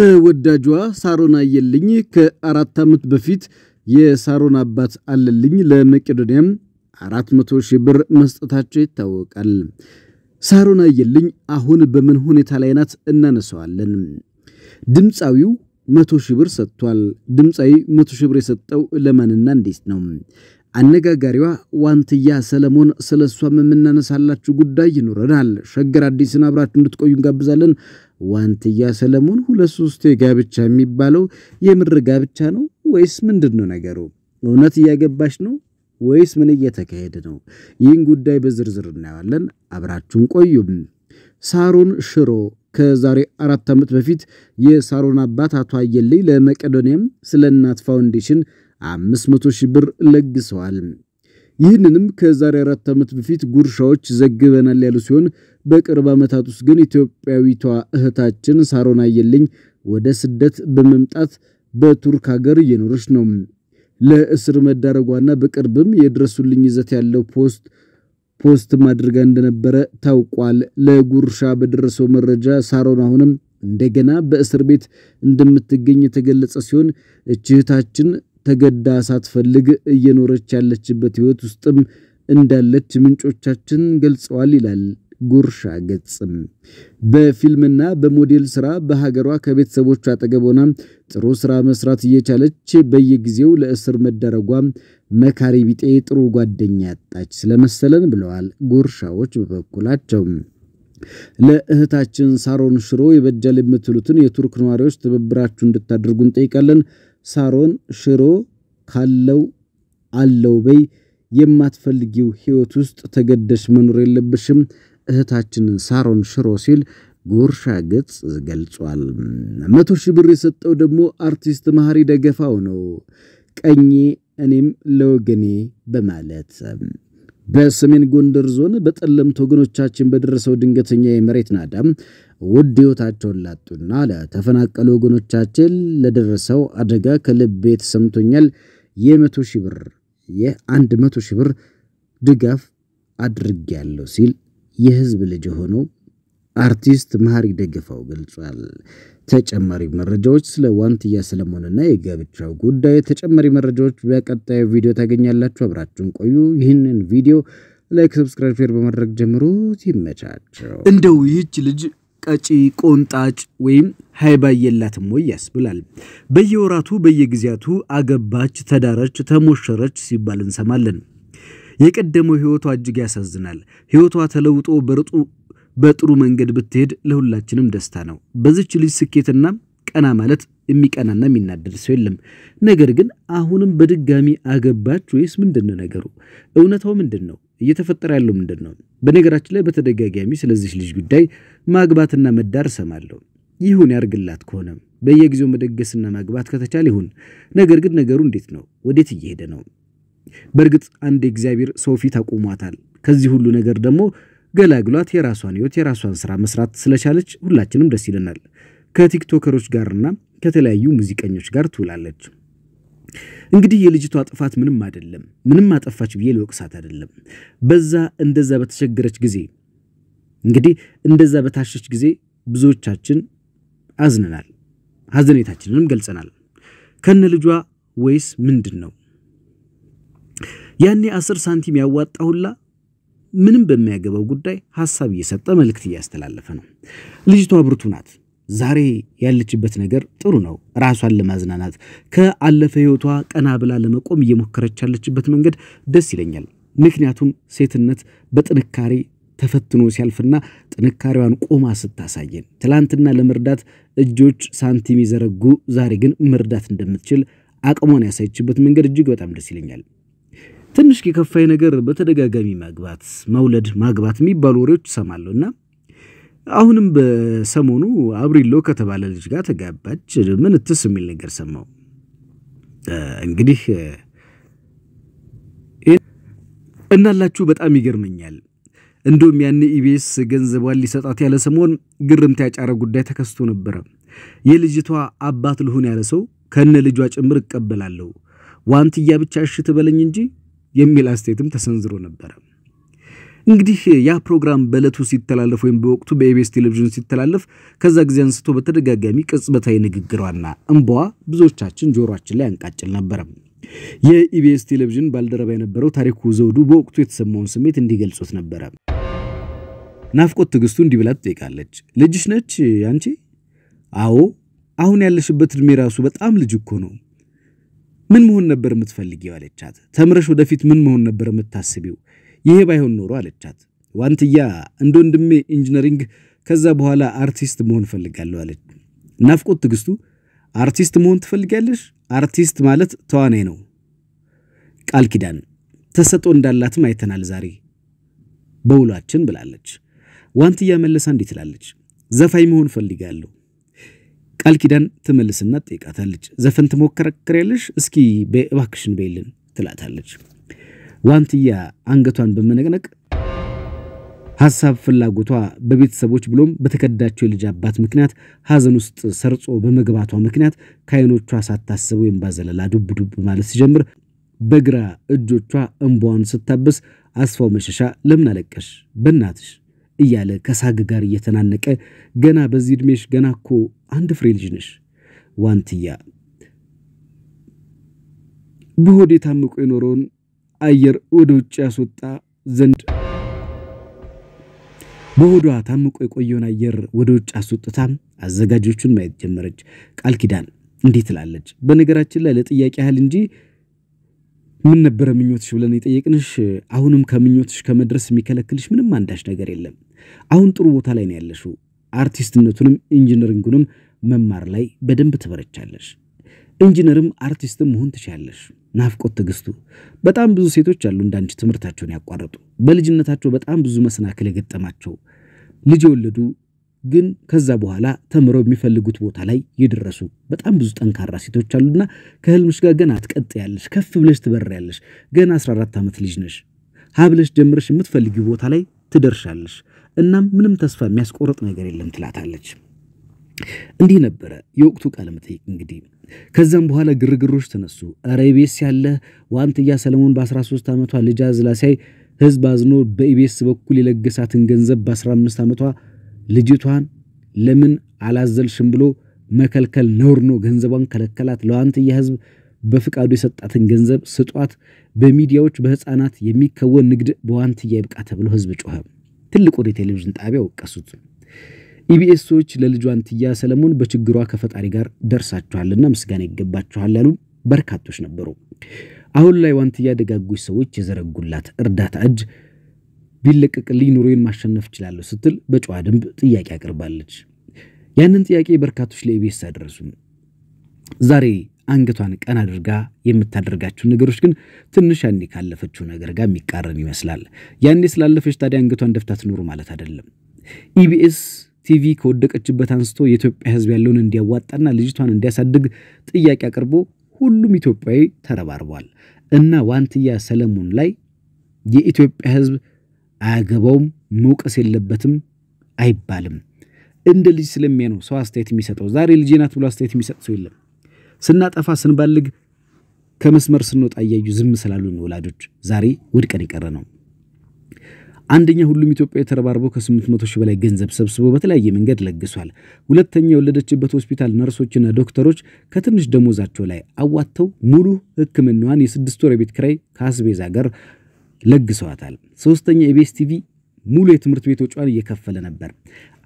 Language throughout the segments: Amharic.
ተወዳጇ ሳሮን አየልኝ ከአራት ዓመት በፊት የሳሮን አባት አለልኝ ለመቄዶንያም 400 ሺህ ብር መስጠታቸው ይታወቃል። ሳሮን አየልኝ አሁን በምን ሁኔታ ላይ ናት? እናነሳዋለን። ድምፃዊው መቶ ሺህ ብር ሰጥቷል። ድምፃዊ መቶ ሺህ ብር የሰጠው ለማንና እንዴት ነው? አነጋጋሪዋ ዋንትያ ሰለሞን ስለ እሷም የምናነሳላችሁ ጉዳይ ይኖረናል። ሸገር አዲስን አብራችሁ እንድትቆዩ እንጋብዛለን። ዋንትያ ሰለሞን ሁለት ሶስቴ ጋብቻ የሚባለው የምድር ጋብቻ ነው ወይስ ምንድን ነው ነገሩ? እውነት እያገባች ነው ወይስ ምን እየተካሄደ ነው? ይህን ጉዳይ በዝርዝር እናየዋለን። አብራችሁን ቆዩም። ሳሮን ሽሮ ከዛሬ አራት ዓመት በፊት የሳሮን አባት አቶ አየልኝ ለመቄዶንያም ስለ እናት ፋውንዴሽን አምስት መቶ ሺህ ብር ለግሰዋል። ይህንንም ከዛሬ አራት ዓመት በፊት ጉርሻዎች ዘግበናል ያሉ ሲሆን በቅርብ ዓመታት ውስጥ ግን ኢትዮጵያዊቷ እህታችን ሳሮን አየልኝ ወደ ስደት በመምጣት በቱርክ ሀገር እየኖረች ነው። ለእስር መዳረጓና በቅርብም የድረሱልኝ ይዘት ያለው ፖስት ፖስት ማድረጋ እንደነበረ ታውቋል። ለጉርሻ በደረሰው መረጃ ሳሮን አሁንም እንደገና በእስር ቤት እንደምትገኝ የተገለጸ ሲሆን እህታችን ተገዳ ሳትፈልግ እየኖረች ያለችበት ህይወት ውስጥም እንዳለች ምንጮቻችን ገልጸዋል ይላል። ጉርሻ ገጽም በፊልምና በሞዴል ስራ በሀገሯ ከቤተሰቦቿ አጠገብ ሆና ጥሩ ስራ መስራት እየቻለች በየጊዜው ለእስር መዳረጓ መካሪ ቢጤ ጥሩ ጓደኛ ያጣች ስለመሰለን ብለዋል ጉርሻዎች በበኩላቸው። ለእህታችን ሳሮን ሽሮ የበጃል የምትሉትን የቱርክ ነዋሪዎች ትብብራችሁ እንድታደርጉ እንጠይቃለን። ሳሮን ሽሮ ካለው አለው በይ የማትፈልጊው ህይወት ውስጥ ተገደሽ መኖር የለብሽም። እህታችን ሳሮን ሽሮ ሲል ጉርሻ ገጽ ገልጿል። መቶ ሺህ ብር የሰጠው ደግሞ አርቲስት መሐሪ ደገፋው ነው። ቀኜ እኔም ለወገኔ በማለት በሰሜን ጎንደር ዞን በጠለምት ወገኖቻችን በደረሰው ድንገተኛ የመሬት ናዳ ውድ ሕይወታቸውን ላጡና ለተፈናቀሉ ወገኖቻችን ለደረሰው አደጋ ከልቤ ተሰምቶኛል። የመቶ ሺህ ብር የአንድ መቶ ሺህ ብር ድጋፍ አድርጌያለሁ ሲል የህዝብ ልጅ የሆነው አርቲስት መሀሪ ደግፈው ገልጿል። ተጨማሪ መረጃዎች ስለ ዋንትያ ሰለሞንና የጋብቻው ጉዳይ ተጨማሪ መረጃዎች በቀጣዩ ቪዲዮ ታገኛላችሁ። አብራችሁን ቆዩ። ይህንን ቪዲዮ ላይክ፣ ሰብስክራይብ፣ ሼር በማድረግ ጀምሩት። ይመቻቸው። እንደው ይህች ልጅ ቀጪ ቆንጣጭ ወይም ሀይባ የላትም ወይ ያስብላል። በየወራቱ በየጊዜያቱ አገባች፣ ተዳረች፣ ተሞሸረች ሲባል እንሰማለን። የቀደመው ሕይወቷ እጅግ ያሳዝናል። ሕይወቷ ተለውጦ በርጡ በጥሩ መንገድ ብትሄድ ለሁላችንም ደስታ ነው። በዚች ልጅ ስኬትና ቀና ማለት የሚቀናና የሚናደድ ሰው የለም። ነገር ግን አሁንም በድጋሚ አገባች ወይስ ምንድን ነው ነገሩ? እውነታው ምንድን ነው? እየተፈጠረ ያለው ምንድን ነው? በነገራችን ላይ በተደጋጋሚ ስለዚች ልጅ ጉዳይ ማግባትና መዳር እሰማለሁ። ይሁን ያርግላት ከሆነ በየጊዜው መደገስና ማግባት ከተቻለ ይሁን። ነገር ግን ነገሩ እንዴት ነው? ወዴት እየሄደ ነው? በእርግጥ አንድ እግዚአብሔር ሰው ፊት አቁሟታል። ከዚህ ሁሉ ነገር ደግሞ ገላግሏት የራሷን ህይወት የራሷን ስራ መስራት ስለቻለች ሁላችንም ደስ ይለናል። ከቲክቶከሮች ጋርና ከተለያዩ ሙዚቀኞች ጋር ትውላለች። እንግዲህ የልጅቷ ጥፋት ምንም አይደለም። ምንም አጠፋች ብዬ ልወቅሳት አይደለም። በዛ እንደዛ በተቸገረች ጊዜ እንግዲህ እንደዛ በታሸች ጊዜ ብዙዎቻችን አዝነናል፣ ሀዘኔታችንንም ገልጸናል። ከነ ልጇ ወይስ ምንድን ነው? ያኔ አስር ሳንቲም ያዋጣ ሁላ ምንም በሚያገባው ጉዳይ ሀሳብ እየሰጠ መልእክት እያስተላለፈ ነው። ልጅቷ ብርቱ ናት። ዛሬ ያለችበት ነገር ጥሩ ነው። ራሷን ለማዝናናት ከአለፈ ህይወቷ ቀና ብላ ለመቆም እየሞከረች ያለችበት መንገድ ደስ ይለኛል። ምክንያቱም ሴትነት በጥንካሬ ተፈትኖ ሲያልፍና ጥንካሬዋን ቆማ ስታሳየን፣ ትላንትና ለመርዳት እጆች ሳንቲም ይዘረጉ፣ ዛሬ ግን መርዳት እንደምትችል አቅሟን ያሳየችበት መንገድ እጅግ በጣም ደስ ይለኛል። ትንሽ የከፋይ ነገር በተደጋጋሚ ማግባት፣ መውለድ፣ ማግባት የሚባሉ ወሬዎች እሰማለሁ እና አሁንም በሰሞኑ አብሪሎ ከተባለ ልጅ ጋር ተጋባች። ምን ትስ የሚል ነገር ሰማው። እንግዲህ እናላችሁ በጣም ይገርመኛል። እንደውም ያኔ ኢቢኤስ ገንዘቧን ሊሰጣት ያለ ሰሞን ግርምት ያጫረ ጉዳይ ተከስቶ ነበረ። የልጅቷ አባት ልሁን ያለ ሰው ከነ ልጇ ጭምር እቀበላለሁ ዋንትያ ብቻ እሽ ትበለኝ እንጂ የሚል አስተያየትም ተሰንዝሮ ነበረ። እንግዲህ ያ ፕሮግራም በዕለቱ ሲተላለፍ ወይም በወቅቱ በኢቢኤስ ቴሌቪዥን ሲተላለፍ ከዛ ጊዜ አንስቶ በተደጋጋሚ ቅጽበታዊ ንግግሯና እንባዋ ብዙዎቻችን ጆሮችን ላይ አንቃጭል ነበረ። የኢቢኤስ ቴሌቪዥን ባልደረባ የነበረው ታሪኩ ዘውዱ በወቅቱ የተሰማውን ስሜት እንዲገልጹት ነበረ። ናፍቆት ትዕግስቱ እንዲህ ብላ ትጠይቃለች። ልጅሽ ነች አንቺ? አዎ። አሁን ያለሽበት እድሜ ራሱ በጣም ልጅ እኮ ነው ምን መሆን ነበር የምትፈልጊው አለቻት። ተምረሽ ወደፊት ምን መሆን ነበር የምታስቢው? ይሄ ባይሆን ኖሮ አለቻት። ዋንትያ እንደ ወንድሜ ኢንጂነሪንግ፣ ከዛ በኋላ አርቲስት መሆን ፈልጋለሁ አለች። ናፍቆት ትግስቱ አርቲስት መሆን ትፈልጊያለሽ? አርቲስት ማለት ተዋናይ ነው። ቃል ኪዳን ተሰጦ እንዳላትም አይተናል ዛሬ በውሏችን ብላለች። ዋንትያ መለሳ እንዲህ ትላለች፣ ዘፋኝ መሆን ፈልጋለሁ? ቃል ኪዳን ትመልስና ጠይቃታለች ዘፈን ትሞከረክሪያለሽ? እስኪ እባክሽን በይልን ትላታለች። ዋንትያ አንገቷን በመነቅነቅ ሀሳብ ፍላጎቷ በቤተሰቦች ብሎም በተከዳቸው የልጅ አባት ምክንያት ሐዘን ውስጥ ሰርጾ በመግባቷ ምክንያት ከዓይኖቿ ሳታስበው የእምባ ዘለላ ዱብ ዱብ ማለት ሲጀምር በግራ እጆቿ እምባዋን ስታብስ አስፋው መሸሻ ለምን አለቀሽ? በእናትሽ እያለ ከሳግ ጋር እየተናነቀ ገና በዚህ ዕድሜሽ ገና እኮ አንድ ፍሬ ልጅ ነሽ። ዋንትያ በሆዴ ታምቆ የኖረውን አየር ወደ ውጭ ያስወጣ ዘንድ በሆዷ ታምቆ የቆየውን አየር ወደ ውጭ አስወጥታ አዘጋጆቹን ማየት ጀመረች። ቃል ኪዳን እንዲህ ትላለች። በነገራችን ላይ ለጥያቄ ያህል እንጂ ምን ነበረ ምኞትሽ ብለን የጠየቅንሽ፣ አሁንም ከምኞትሽ ከመድረስ የሚከለክልሽ ምንም አንዳች ነገር የለም። አሁን ጥሩ ቦታ ላይ ነው ያለሽው። አርቲስትነቱንም ኢንጂነሪንጉንም መማር ላይ በደንብ ትበረቻለሽ። ኢንጂነርም አርቲስትም መሆን ትችላለሽ። ናፍቆት ትዕግስቱ፣ በጣም ብዙ ሴቶች አሉ እንዳንቺ ትምህርታቸውን ያቋረጡ በልጅነታቸው በጣም ብዙ መሰናክል የገጠማቸው ልጅ የወለዱ ግን ከዛ በኋላ ተምረው የሚፈልጉት ቦታ ላይ የደረሱ በጣም ብዙ ጠንካራ ሴቶች አሉና ከህልምሽ ጋር ገና ያለሽ ከፍ ብለሽ ያለሽ ገና 14 ዓመት ልጅ ነሽ። ሀብለሽ ጀምረሽ የምትፈልጊው ቦታ ላይ ትደርሻለሽ። እናም ምንም ተስፋ የሚያስቆርጥ ነገር የለም ትላታለች። እንዲህ ነበረ የወቅቱ ቃለ መጠይቅ እንግዲህ። ከዛም በኋላ ግርግሮች ተነሱ። እረ ኢቢኤስ ያለ ዋንትያ ሰለሞን በ13 ዓመቷ ልጃ አዝላ ሲያይ ህዝብ አዝኖ በኢቢኤስ በኩል የለገሳትን ገንዘብ በ15 ዓመቷ ልጅቷን ለምን አላዘልሽም ብሎ መከልከል ነውር ነው። ገንዘቧን ከለከላት። ለዋንትያ ህዝብ በፍቃዱ የሰጣትን ገንዘብ ስጧት። በሚዲያዎች በህፃናት የሚከወን ንግድ በዋንትያ ይብቃ ተብሎ ህዝብ ጮኸ። ትልቁ ወደ ቴሌቪዥን ጣቢያ ወቀሱት። ኢቢኤሶች ለልጇ አንትያ ሰለሞን በችግሯ ከፈጣሪ ጋር ደርሳችኋልና ምስጋና ይገባችኋል ያሉ በርካቶች ነበሩ። አሁን ላይ ዋንትያ ደጋጎች ሰዎች የዘረጉላት እርዳታ እጅ ቢለቀቅልኝ ኑሮዬን ማሸነፍ እችላለሁ ስትል በጨዋ ደንብ ጥያቄ አቅርባለች። ያንን ጥያቄ በርካቶች ለኢቢኤስ አደረሱ። ዛሬ አንገቷን ቀን አድርጋ የምታደርጋቸው ነገሮች ግን ትንሽ ያኔ ካለፈችው ነገር ጋር የሚቃረን ይመስላል። ያኔ ስላለፈች ታዲያ አንገቷን ደፍታ ትኖሩ ማለት አይደለም። ኢቢኤስ ቲቪ ከወደቀችበት አንስቶ የኢትዮጵያ ሕዝብ ያለውን እንዲያዋጣና ልጅቷን እንዲያሳድግ ጥያቄ አቅርቦ ሁሉም ኢትዮጵያዊ ተረባርቧል እና ዋንትያ ሰለሞን ላይ የኢትዮጵያ ሕዝብ አያገባውም፣ መውቀስ የለበትም አይባልም። እንደ ልጅ ስለሚያ ነው ሰው አስተያየት የሚሰጠው። ዛሬ ልጄ ናት ብሎ አስተያየት የሚሰጥ ሰው የለም። ስናጠፋ ስንባልግ ከመስመር ስንወጣ እያዩ ዝም ስላሉ ወላጆች ዛሬ ውድቀን የቀረ ነው። አንደኛ ሁሉም ኢትዮጵያዊ ተረባርቦ ከ800 ሺህ በላይ ገንዘብ ሰብስቦ በተለያየ መንገድ ለግሷል። ሁለተኛ የወለደችበት ሆስፒታል ነርሶችና ዶክተሮች ከትንሽ ደሞዛቸው ላይ አዋጥተው ሙሉ ሕክምናዋን የስድስት ወር የቤት ኪራይ ከአስቤዛ ጋር ለግሰዋታል። ሶስተኛ ኢቢኤስ ቲቪ ሙሉ የትምህርት ቤት ወጪዋን እየከፈለ ነበር።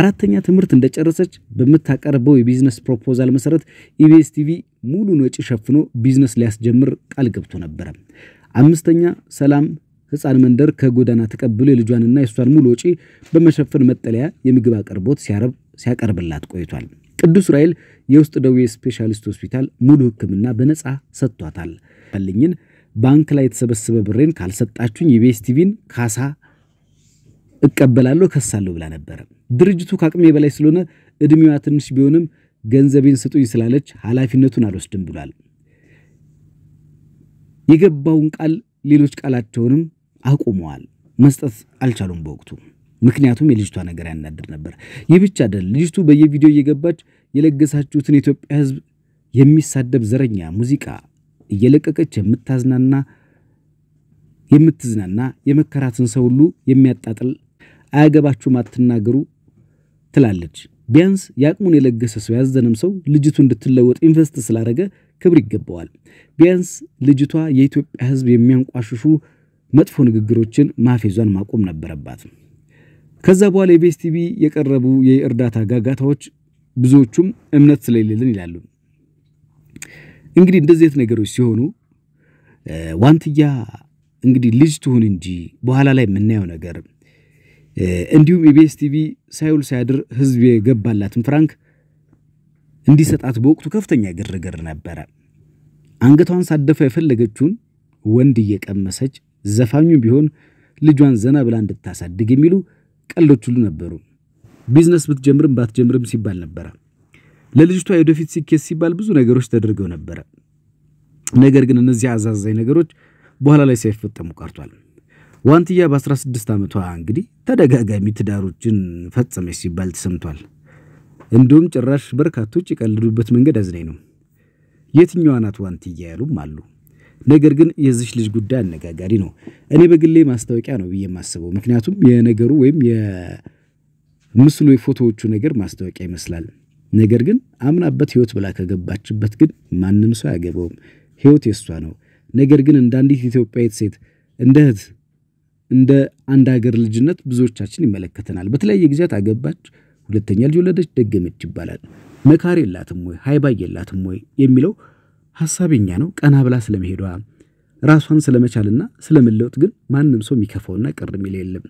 አራተኛ ትምህርት እንደጨረሰች በምታቀርበው የቢዝነስ ፕሮፖዛል መሰረት ኢቢኤስ ቲቪ ሙሉን ወጪ ሸፍኖ ቢዝነስ ሊያስጀምር ቃል ገብቶ ነበረ። አምስተኛ ሰላም ሕፃን መንደር ከጎዳና ተቀብሎ የልጇንና የእሷን ሙሉ ወጪ በመሸፈን መጠለያ የምግብ አቅርቦት ሲያቀርብላት ቆይቷል። ቅዱስ ራኤል የውስጥ ደዌ ስፔሻሊስት ሆስፒታል ሙሉ ሕክምና በነፃ ሰጥቷታል። ልኝን ባንክ ላይ የተሰበሰበ ብሬን ካልሰጣችሁኝ የቤስቲቪን ካሳ እቀበላለሁ፣ ከሳለሁ ብላ ነበረ። ድርጅቱ ከአቅሜ በላይ ስለሆነ እድሜዋ ትንሽ ቢሆንም ገንዘቤን ስጡኝ ስላለች ኃላፊነቱን አልወስድም ብሏል። የገባውን ቃል ሌሎች ቃላቸውንም አቁመዋል። መስጠት አልቻሉም በወቅቱ ምክንያቱም የልጅቷ ነገር ያናድር ነበር። ይህ ብቻ አይደል። ልጅቱ በየቪዲዮ እየገባች የለገሳችሁትን የኢትዮጵያ ሕዝብ የሚሳደብ ዘረኛ ሙዚቃ እየለቀቀች የምታዝናና የምትዝናና የመከራትን ሰው ሁሉ የሚያጣጥል አያገባችሁም፣ አትናገሩ ትላለች። ቢያንስ የአቅሙን የለገሰ ሰው ያዘንም ሰው ልጅቱ እንድትለወጥ ኢንቨስት ስላደረገ ክብር ይገባዋል። ቢያንስ ልጅቷ የኢትዮጵያ ሕዝብ የሚያንቋሽሹ መጥፎ ንግግሮችን ማፌዟን ማቆም ነበረባት። ከዛ በኋላ የቤስ ቲቪ የቀረቡ የእርዳታ ጋጋታዎች ብዙዎቹም እምነት ስለሌለን ይላሉ። እንግዲህ እንደዚህ ነገሮች ሲሆኑ ዋንትያ እንግዲህ ልጅ ትሁን እንጂ በኋላ ላይ የምናየው ነገር እንዲሁም ኢቢኤስ ቲቪ ሳይውል ሳያድር ህዝብ የገባላትን ፍራንክ እንዲሰጣት በወቅቱ ከፍተኛ ግርግር ነበረ። አንገቷን ሳደፋ የፈለገችውን ወንድ እየቀመሰች ዘፋኙ ቢሆን ልጇን ዘና ብላ እንድታሳድግ የሚሉ ቀልዶች ሁሉ ነበሩ። ቢዝነስ ብትጀምርም ባትጀምርም ሲባል ነበረ። ለልጅቷ የወደፊት ስኬት ሲባል ብዙ ነገሮች ተደርገው ነበረ። ነገር ግን እነዚህ አዛዛኝ ነገሮች በኋላ ላይ ሳይፈጠሙ ቀርቷል። ዋንትያ በ16 ዓመቷ እንግዲህ ተደጋጋሚ ትዳሮችን ፈጸመች ሲባል ተሰምቷል። እንዲሁም ጭራሽ በርካቶች የቀልዱበት መንገድ አዝናኝ ነው። የትኛዋ ናት ዋንትያ ያሉም አሉ። ነገር ግን የዚች ልጅ ጉዳይ አነጋጋሪ ነው። እኔ በግሌ ማስታወቂያ ነው ብዬ የማስበው፣ ምክንያቱም የነገሩ ወይም የምስሉ የፎቶዎቹ ነገር ማስታወቂያ ይመስላል። ነገር ግን አምናበት ህይወት ብላ ከገባችበት ግን ማንም ሰው አያገባውም። ህይወት የሷ ነው። ነገር ግን እንደ አንዲት ኢትዮጵያዊት ሴት እንደ እህት እንደ አንድ ሀገር ልጅነት ብዙዎቻችን ይመለከተናል። በተለያየ ጊዜያት አገባች፣ ሁለተኛ ልጅ ወለደች፣ ደገመች ይባላል። መካር የላትም ወይ ሀይባይ የላትም ወይ የሚለው ሀሳብኛ ነው። ቀና ብላ ስለመሄዷ ራሷን ስለመቻልና ስለመለወጥ ግን ማንም ሰው የሚከፋውና ቅር የሚል የለም።